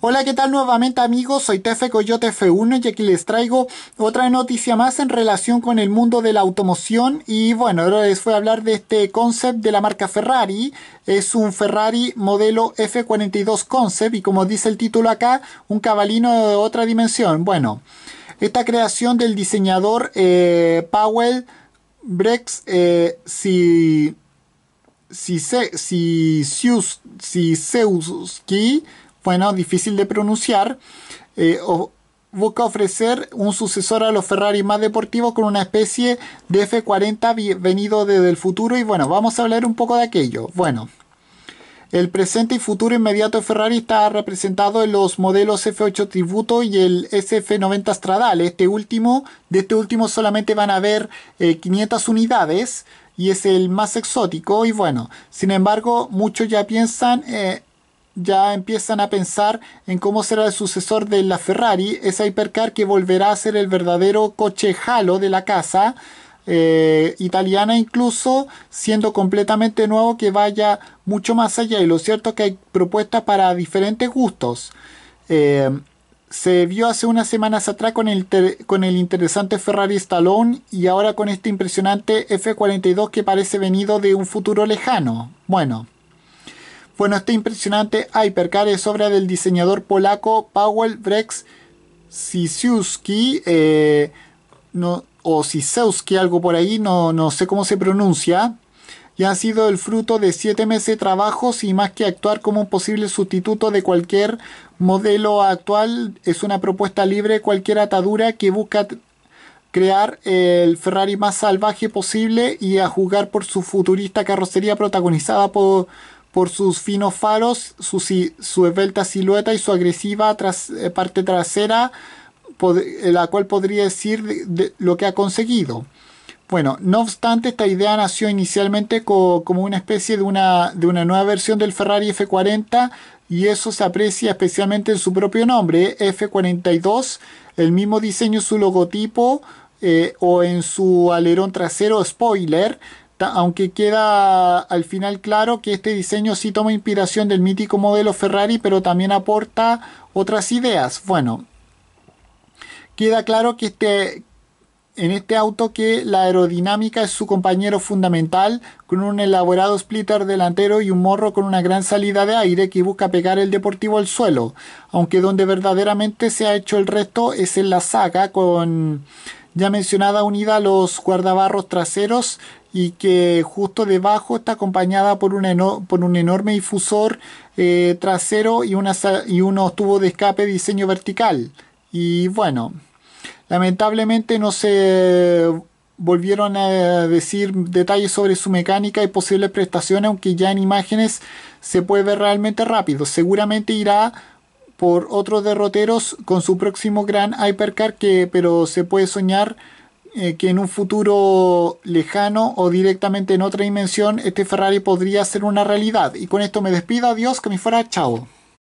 Hola, ¿qué tal nuevamente amigos? Soy Tefe Coyote F1 y aquí les traigo otra noticia más en relación con el mundo de la automoción y bueno, ahora les voy a hablar de este concept de la marca Ferrari. Es un Ferrari modelo F42 Concept y como dice el título acá, un cabalino de otra dimensión. Bueno, esta creación del diseñador eh, Powell Brex eh, si si, si, si, bueno, difícil de pronunciar, eh, busca ofrecer un sucesor a los Ferrari más deportivos con una especie de F40 venido desde el futuro y bueno, vamos a hablar un poco de aquello. Bueno, el presente y futuro inmediato de Ferrari está representado en los modelos F8 Tributo y el SF90 Stradale. Este último, de este último solamente van a haber 500 eh, unidades y es el más exótico y bueno, sin embargo, muchos ya piensan eh, ya empiezan a pensar en cómo será el sucesor de la Ferrari, esa hipercar que volverá a ser el verdadero coche jalo de la casa eh, italiana incluso, siendo completamente nuevo que vaya mucho más allá. Y lo cierto es que hay propuestas para diferentes gustos. Eh, se vio hace unas semanas atrás con el, con el interesante Ferrari Stallone y ahora con este impresionante F-42 que parece venido de un futuro lejano. Bueno. Bueno, este impresionante Hypercar es obra del diseñador polaco Powell Brex Sisiuski. Eh, no, o Sisewski, algo por ahí, no, no sé cómo se pronuncia. Y ha sido el fruto de siete meses de trabajos y más que actuar como un posible sustituto de cualquier modelo actual, es una propuesta libre cualquier atadura que busca crear el Ferrari más salvaje posible y a jugar por su futurista carrocería protagonizada por por sus finos faros, su, su esbelta silueta y su agresiva eh, parte trasera, eh, la cual podría decir lo que ha conseguido. Bueno, no obstante, esta idea nació inicialmente como una especie de una, de una nueva versión del Ferrari F40 y eso se aprecia especialmente en su propio nombre, F42, el mismo diseño, su logotipo eh, o en su alerón trasero, spoiler, aunque queda al final claro que este diseño sí toma inspiración del mítico modelo Ferrari, pero también aporta otras ideas. Bueno, queda claro que este, en este auto que la aerodinámica es su compañero fundamental, con un elaborado splitter delantero y un morro con una gran salida de aire que busca pegar el deportivo al suelo, aunque donde verdaderamente se ha hecho el resto es en la saga con ya mencionada unida a los guardabarros traseros y que justo debajo está acompañada por un, por un enorme difusor eh, trasero y, una y unos tubos de escape diseño vertical. Y bueno, lamentablemente no se volvieron a decir detalles sobre su mecánica y posibles prestaciones, aunque ya en imágenes se puede ver realmente rápido. Seguramente irá por otros derroteros con su próximo gran hypercar que pero se puede soñar eh, que en un futuro lejano o directamente en otra dimensión este Ferrari podría ser una realidad y con esto me despido adiós que me fuera chao